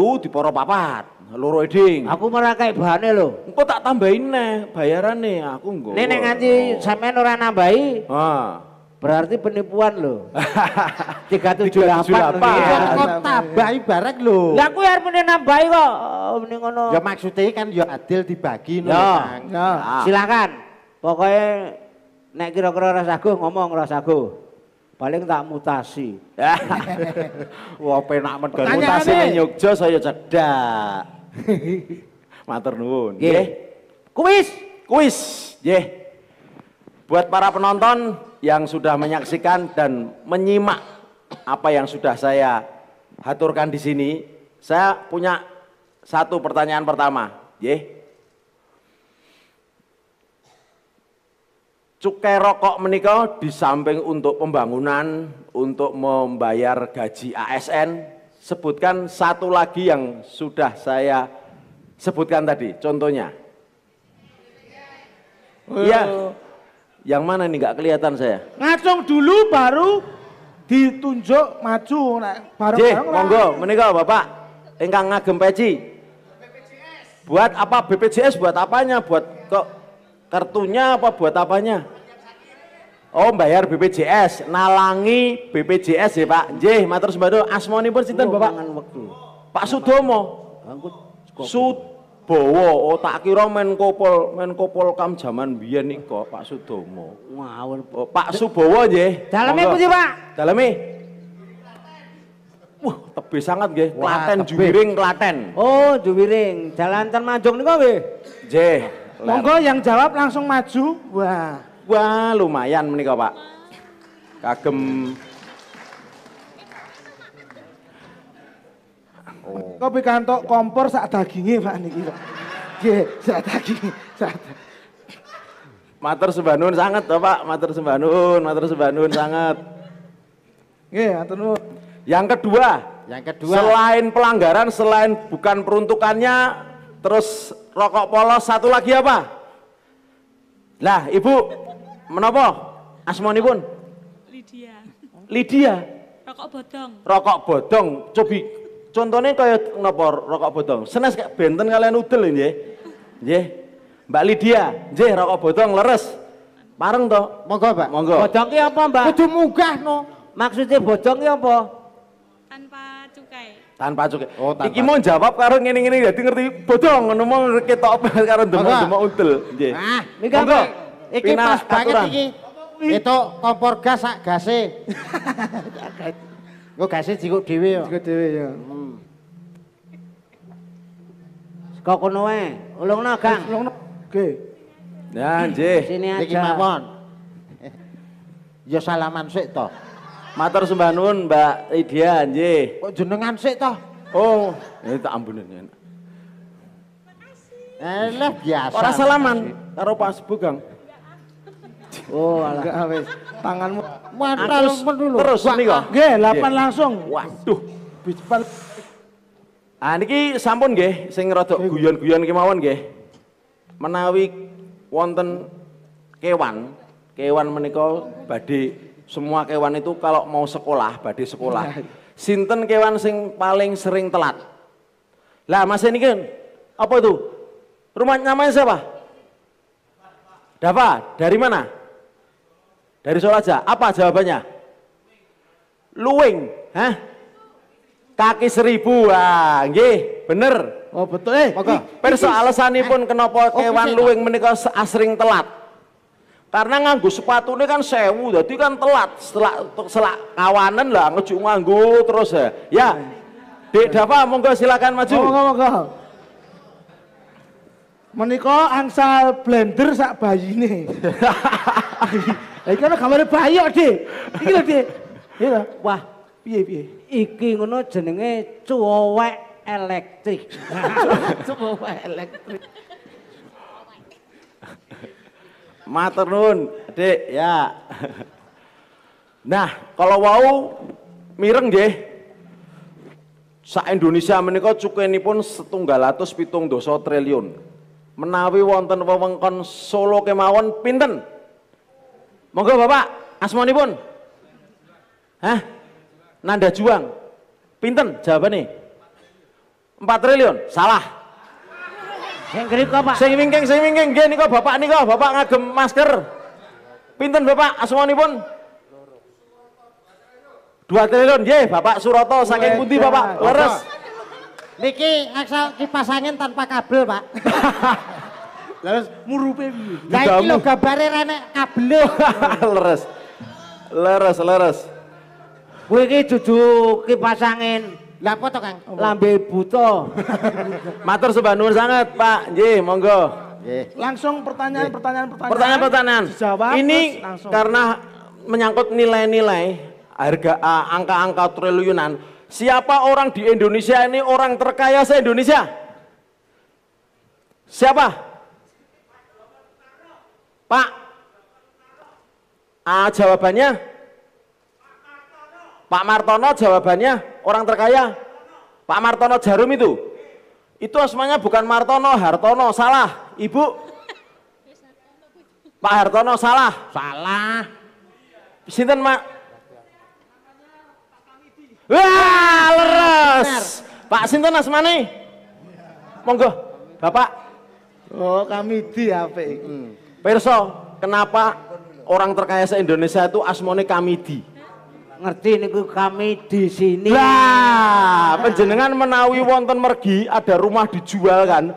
Lu di poro papat, loro eding. Aku merakai bahane lo. Kok tak tambahin nih bayaran nih aku enggak. Nenek nganti sampe nora nambahi. Ha. Ah. Berarti penipuan lo. Tiga tujuh delapan. Kok barek lo. Lah aku yang mending nambahi kok. Eh, mending ngono. Ya maksudnya kan ya adil dibagi nih. Ya. Silakan. Pokoknya nek kira-kira rasaku ngomong rasaku. paling tak mutasi. Wah penak men gon mutasi ning Yogya saya cedak. Matur nuwun. Nggih. Kuis, kuis. Nggih. Buat para penonton yang sudah menyaksikan dan menyimak apa yang sudah saya haturkan di sini, saya punya satu pertanyaan pertama. Nggih. Cukai rokok menikah di samping untuk pembangunan, untuk membayar gaji ASN, sebutkan satu lagi yang sudah saya sebutkan tadi, contohnya. Iya. Yang mana nih nggak kelihatan saya? Ngacung dulu baru ditunjuk maju bareng Jih, monggo menikah Bapak engkang ngagem peci. Buat apa BPJS buat apanya? Buat kok kartunya apa buat apanya? Oh bayar BPJS, nalangi BPJS ya Pak. Jeh, matur sembado asmoni pun sinten Bapak? Pak Sudomo. Sudbowo, oh tak kira Menkopol Menkopol kam zaman biyen niko Pak Sudomo. Ngawur. Oh, Pak Subowo nggih. Daleme pundi Pak? Daleme. Wah, tebe sangat nggih. Klaten Juwiring Klaten. Oh, Juwiring. Jalan Ten niko niku nggih. Nggih. Monggo yang jawab langsung maju. Wah. Wah, lumayan menikah Pak. Kagem Oh. Kau tok kompor saat dagingnya Pak niki, Pak. Nggih, saat daginge, saat Matur sembah sangat toh Pak. Matur sembanun, mater matur sangat nuwun sanget. Nggih, Yang kedua, yang kedua. Selain pelanggaran, selain bukan peruntukannya, terus rokok polos satu lagi apa? Lah, Ibu, Menapa? pun Lydia. Lydia. Rokok bodong. Rokok bodong. Cobi contohnya kaya menopo rokok bodong? Senes kayak benten kalian udel ini. Ya. Mbak Lydia, nggih rokok bodong leres. Pareng to? Monggo, Mbak. Monggo. Bodong ki apa, Mbak? Kudu munggah no. Maksudnya bodong ki apa? Tanpa cukai. Tanpa cukai. Oh, tanpa. Iki mau jawab karo ngene-ngene dadi ngerti bodong ngono kita ketok karo demok-demok udel. Nggih. Ah, monggo. Iki pas banget iki. Itu kompor gas sak gase. Engko gase jikuk dhewe yo. Jikuk dhewe yo. Hmm. Saka kono wae. Ulungno, Kang. Ulungno. Nggih. Ya, nggih. Sini aja. Iki mawon. Ya salaman sik to. Matur sembah Mbak Lydia nggih. Kok jenengan sik to? Oh, ya tak ambunen. Makasih. Eh, biasa. Ora salaman karo Pak Sebu, Oh, alah. Enggak wis. Tanganmu mantal dulu. Terus niku. Nggih, lapan langsung. Waduh. Bijbal. Ah niki sampun nggih sing rada guyon-guyon kemawon nggih. Menawi wonten kewan, kewan menika badhe semua kewan itu kalau mau sekolah badhe sekolah. Iya. Sinten kewan sing paling sering telat? Lah Mas ini kan apa itu? Rumah namanya siapa? Dapa dari mana? Dari Solaja, apa jawabannya? Luwing, hah? Kaki seribu, ah, bener. Oh betul, eh. Maka, perso alasanipun eh. kenapa oh, kewan oh, luwing menikah asring telat. Karena nganggu sepatu ini kan sewu, jadi kan telat. Setelah, setelah kawanan lah, ngejuk nganggu terus eh. ya. Ya, eh. Dek Dafa, monggo silakan maju. Monggo, monggo. Menikah angsal blender sak bayi nih. Lah eh, iki ana gambar bayok, Dik. Iki lho, Dik. Iya Wah, piye piye. Iki ngono jenenge cuwek elektrik. cuwek elektrik. Matur nuwun, Dik, ya. Nah, kalau wau mireng nggih. Sa Indonesia menika cukainipun setunggal atus pitung dosa triliun. Menawi wonten wewengkon Solo kemawon pinten? Monggo Bapak, asmoni pun. Hah? Nanda Juang. Pinten jawabane? 4 triliun. Salah. Sing kok Pak. Sing wingking, sing wingking nggih nika Bapak nika, Bapak ngagem masker. Pinten Bapak asmoni pun? 2 triliun nggih Bapak Suroto saking pundi Bapak? Leres. Niki ngaksa kipas angin tanpa kabel, Pak. Leres murupe piye? Lah iki lho gambare ra nek kabel. leres. Leres, leres. Kowe iki dudu kipasangin. Lah apa to, Kang? Lambe buta. Matur sembah nuwun sangat, Pak. Nggih, monggo. Langsung pertanyaan-pertanyaan pertanyaan. Pertanyaan-pertanyaan. Jawab. Ini langsung. karena menyangkut nilai-nilai harga angka-angka triliunan. Siapa orang di Indonesia ini orang terkaya se-Indonesia? Siapa? Pak, ah jawabannya? Pak Martono jawabannya orang terkaya? Pak Martono Jarum itu? Itu asmanya bukan Martono, Hartono, salah. Ibu? Pak Hartono salah. Salah. Sinten, Mak? Wah, leres. Pak Sinten asmane? Monggo, Bapak. Oh, kami di HP. Hmm. Perso, kenapa orang terkaya se-Indonesia itu asmone Kamidi? Ngerti niku kami di sini. Lah, penjenengan menawi wonten mergi ada rumah dijual kan?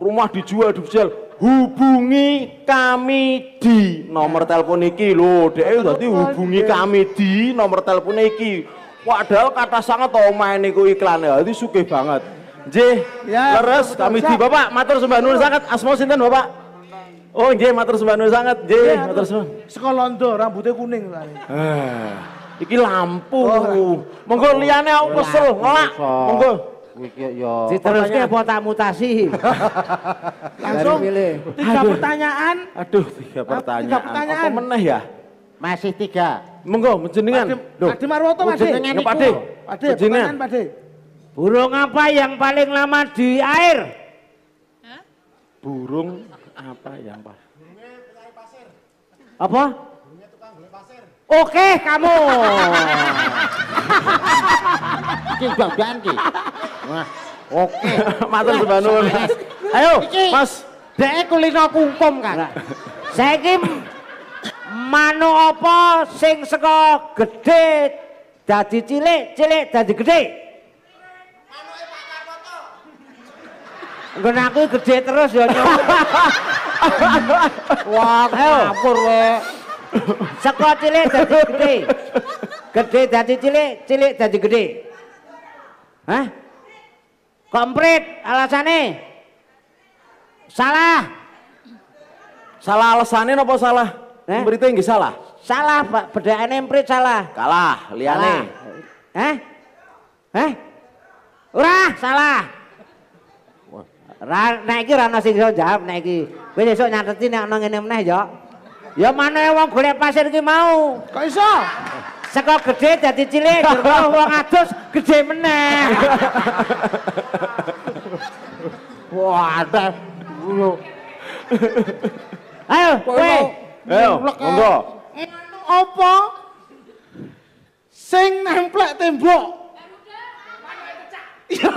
Rumah dijual dijual hubungi kami di nomor telepon iki lho dek berarti hubungi kami di nomor telepon iki padahal kata sangat tau main niku iklan ya itu suke banget J, ya, leres kami di Bapak matur sembah sangat Asmo, sinten Bapak Oh, nggih matur suwun sangat, nggih iya, matur suwun. Sekolondo rambutnya kuning tadi. Eh, iki lampu. Oh, Monggo oh, liyane aku kesel, ngelak. Monggo. Iki yo. Ya. Diteruske apa tak mutasi? Langsung tiga pertanyaan. Aduh, tiga pertanyaan. Tiga pertanyaan. Apa meneh ya? Masih tiga. Monggo, jenengan. Pakde Marwoto, Pakde. Jenengan Pakde. Pakde, Burung apa yang paling lama di air? burung apa yang pas? Burungnya pasir. Apa? Burungnya tukang pasir. Oke kamu. Ki Bang Banki. oke. Matur sebanun. Ayo, Mas. Dek kulino kungkum kan. kim mano apa sing seko gede jadi cilik, cilik jadi gede Gue aku gede terus ya nyok. Wah, ngapur we. Seko cilik dadi gede. Gede jadi cilik, cilik jadi gede. Hah? Komplit alasane. Salah. Salah alasannya nopo salah? Eh? Berita nggih salah. Salah, Pak. Bedakane emprit salah. Kalah, liyane. eh, eh, Ora, salah. Nek iki ora ana sing iso jawab nek iki. Kowe esuk nyateti nek ana ngene meneh yo. Ya maneh wong golek pasir iki mau. Kok iso? Seko gedhe dadi cilik, durung wong adus gedhe meneh. Wah, lu. Ayo, kowe. Ayo, monggo. Apa? Sing nemplek tembok. Iya,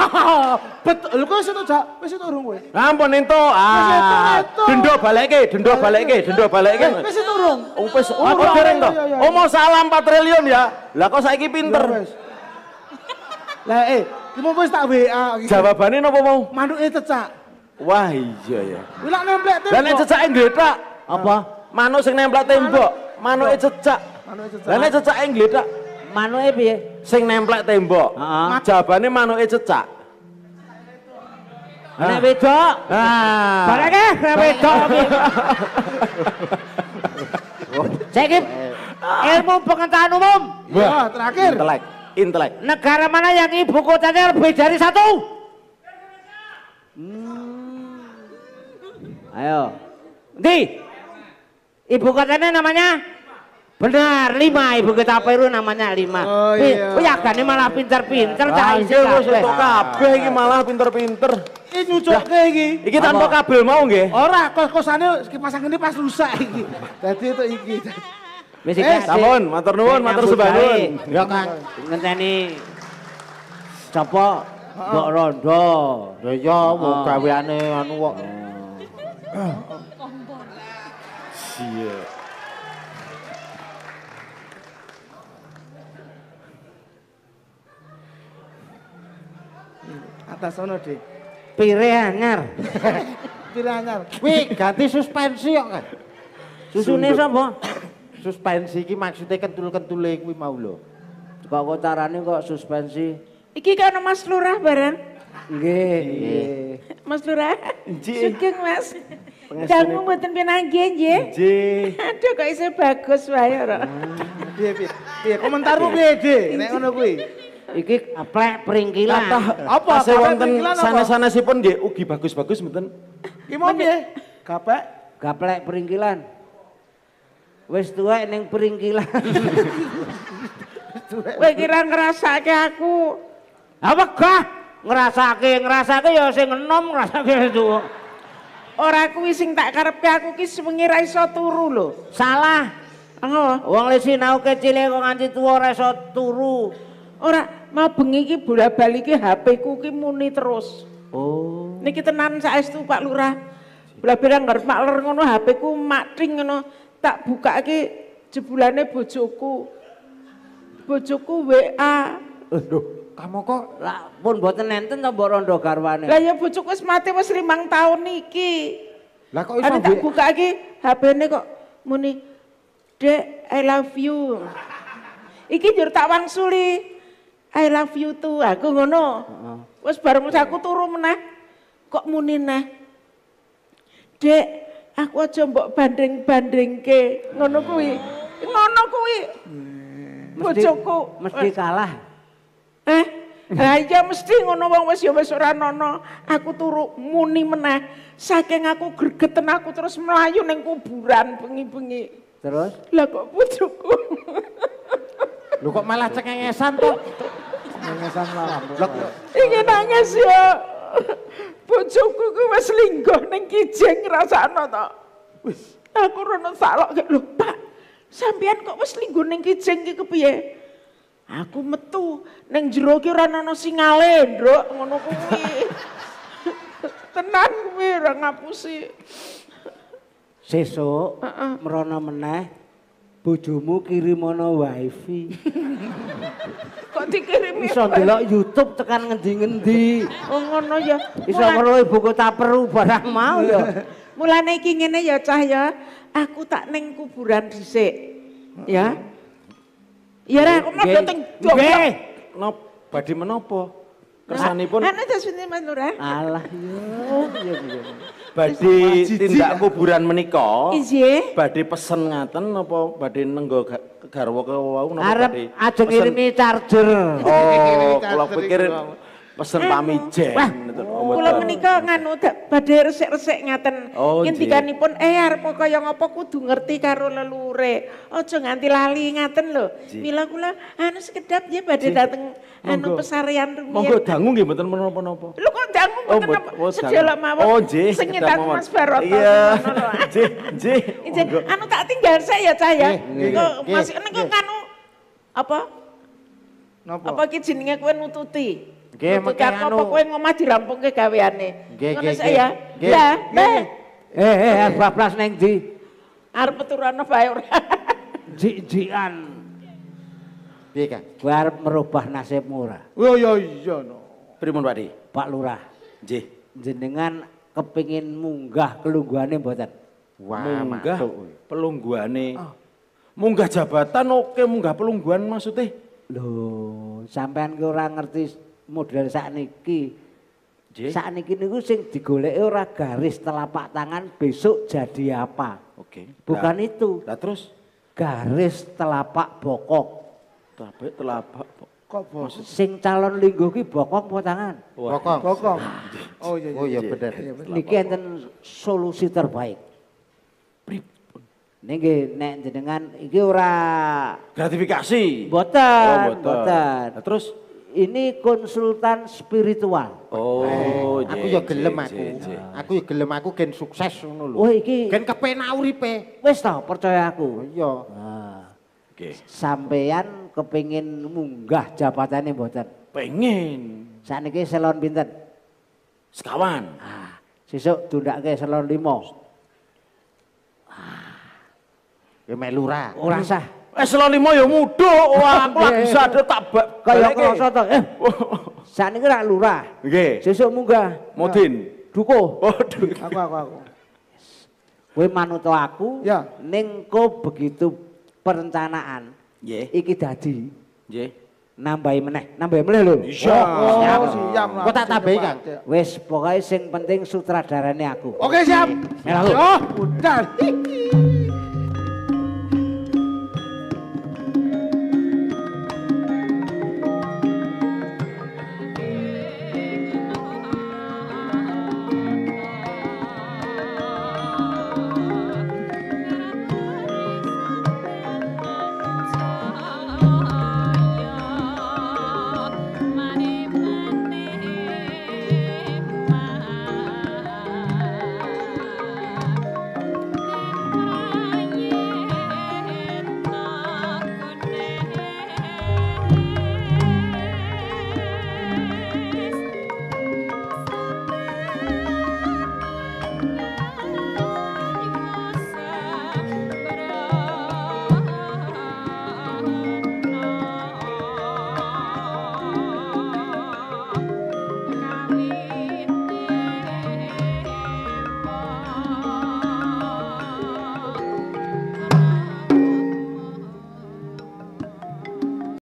betul. Lu kok situ cak, wis situ urung kowe. Ah, ampun ento. Ah. Dendo balekke, dendo balekke, dendo balekke. Wis situ urung. Oh, wis aku dereng to. Oh mau salam 4 triliun ya. Lah kok saiki iya, pinter. Lah eh, mau wis tak WA. Jawabane napa mau? Manuke cecak. Wah iya ya. Lah nemplek tembok. Lah nek cecake ndek tak apa? Manuk sing nemplek tembok, manuke cecak. Manuke cecak. Lah nek cecake ngledak Manu Ebi, Sing nemplek tembok. Jawabannya Manu manuke cecak. Nek wedok. Ah. Bareke eh, nek wedok. Saiki ilmu pengetahuan umum. Wah, terakhir. Intelek. Intelek. Negara mana yang ibu kotanya lebih dari satu? Hmm. Ayo. Di. Ibu kotanya namanya? Benar, lima ibu kita perlu namanya lima. Oh iya. oh iya. kan? ini malah pinter-pinter cah isi kabeh. Wis kabeh iki malah pinter-pinter. Iki nyucukke iki. Iki tanpa kabel mau nggih? Orang, kos kosannya pasang ini pas rusak iki. Dadi itu iki. Wis iki. Eh, Sampun, matur nuwun, matur subanun. Ya kan ngenteni sapa Mbok Rondo. Ya ya wong gaweane anu kok. Iya. atas sana di pire anyar pire anyar wih ganti suspensi kok kan susunnya sama suspensi ini maksudnya kentul-kentul yang gue mau lo kok kok kok suspensi iki kan mas lurah bareng Nge, nge. Mas Lurah, sugeng mas. Jangan membuatkan penanggian, nge. Nge. Aduh, kok isinya bagus, wah, ya, roh. Nge, nge, nge. Komentar lu, nge, nge. Nge, iki aplek peringkilan. Nah, apa? sana-sana si sanesipun nggih ugi bagus-bagus mboten. Ki mau nggih. Gaplek. Gaplek peringkilan. Wis tuwek ning peringkilan. Kowe kira ngrasake aku. Apa kah Ngrasake, ngrasake ya sing enom ngrasake itu tuwa. Ora kuwi sing tak karepke aku ki mengira ra iso turu lho. Salah. Ngono. Wong le sinau kecile kok nganti tuwa ora iso turu. Ora bengi ki bola balik ki HP-ku ki muni terus. Oh. Niki tenan saya itu Pak Lurah. bola nggak ngarep makler ngono HP-ku matring ngono tak buka ki jebulane bojoku. Bojoku WA. Aduh, kamu kok lah pun buat nenten ta mbok rondo karwane. Lah ya bojoku semati mati wis tahun niki. Lah kok iso tak buka lagi hp ini kok muni Dek, I love you. Iki jur tak wangsuli. I love you too. Aku ngono. Heeh. Wis bareng aku turu meneh. Kok muni neh? Dek, aku aja mbok banding-bandingke. Ngono kuwi. Ngono kuwi. Bojoku mesti eh. kalah. Eh? Lah iya mesti ngono wong wis ya wis ora nono. Aku turu muni meneh. Saking aku gregeten aku terus melayu ning kuburan bengi-bengi. Terus? Lah kok bojoku. Lu kok malah cengengesan tuh? Nengesan lamplek. Iki nangis ya. Bojoku ku wis linggo ning kijing rasakno to. Wis aku rono salok gak lho Pak. Sampeyan kok wis lingguh ning kijing iki kepiye? Aku metu ning jero ki ora ana singale, Ndruk, ngono kuwi. Tenan kuwi ora ngapusi. Sesuk uh -uh. merono meneh bojomu kirimono wifi. dikirimi. Iso delok YouTube tekan ngendi-ngendi. Oh ngono ya. Iso ngono ibu kota perlu barang mau ya. Mulane iki ngene ya cah ya. Aku tak ning kuburan dhisik. Ya. Ya ra kok ngono teng jok. Nggih. No, badhe menapa? Kersanipun. Ana ta sini Mas Nur eh? Alah ya. Ya ya. Badhe tindak kuburan menika. Nggih. Badhe pesen ngaten apa badhe nenggo garwa ke wau napa Arep ajeng ngirimi charger. Oh, kula pikir pesen pamijen. Kula menika nganu badhe resik-resik ngeten. Oh, Ngentikanipun eh arep kaya ngapa kudu ngerti karo lelure. Aja nganti lali ngaten lho. Mila kula anu sekedap ya badhe dateng anu pesarean rumiyin. Monggo dangu nggih mboten menapa-napa. Lho kok dangu mboten oh, napa? Oh, Sedelo mawon. Oh, Sing nyetak Mas Baroto. Iya. Nggih, nggih. Anu tak tinggal saya ya cah ya. Kok masih niku kanu apa? Napa? Apa ki jenenge kowe nututi? Nggih, makanya anu. pokoknya ngomah dirampungke gaweane. Nggih, nggih. Ya, ya. Eh, eh, harus bablas ning ndi? Arep turane bae ora. Jik-jikan. Piye, Kang? Kowe arep merubah nasib murah. Oh, ya iya, iya no. Pripun, Pak Di? Pak Lurah. Nggih. Jenengan kepingin munggah kelungguhane mboten? Wah, munggah pelungguhane. Ah. Munggah jabatan oke, munggah pelungguan maksudnya. Loh, sampean ki ora ngerti model sakniki. saat niki niku sing digolek ora garis telapak tangan besok jadi apa. Oke. Okay. Bukan nah, itu. Nah terus garis telapak bokok. Telapak telapak bokok. Kok Sing calon linggo ki bokong apa tangan? Bokong. Bokong. Oh iya iya. Oh iya, iya. iya bener. Niki enten solusi terbaik. Pripun? nek jenengan iki ora gratifikasi. Mboten. Oh, mboten. Nah, terus ini konsultan spiritual. Oh, eh, aku ya gelem aku. Aku ya gelem aku gen sukses ngono lho. Wah iki gen kepenak uripe. Wis percaya aku. Iya. Nah. Oke. Okay. Sampean kepengin munggah jabatannya mboten? Pengen. Sakniki selon pinten? Sekawan. Ah, sesuk ke selon limo. Ah. Ya melu ora. Ora sah. Eselon limo ya muduk, wah aku lagi sadar tak balik. Kayak kerasa tak, eh. Saat ini kena lurah. Oke. Sesuk munggah. Modin. Duko. Oh, duko. Aku, aku, aku. Kue manut aku, ya. ning kau begitu perencanaan. Ye. Iki dadi. Ye. Nambahi meneh, nambahi meneh lho. Iya. Oh, siap. Siap. Kau tak tambahi kan? Wes, pokoknya sing penting sutradaranya aku. Oke, siap. Merah lho. Oh, udah.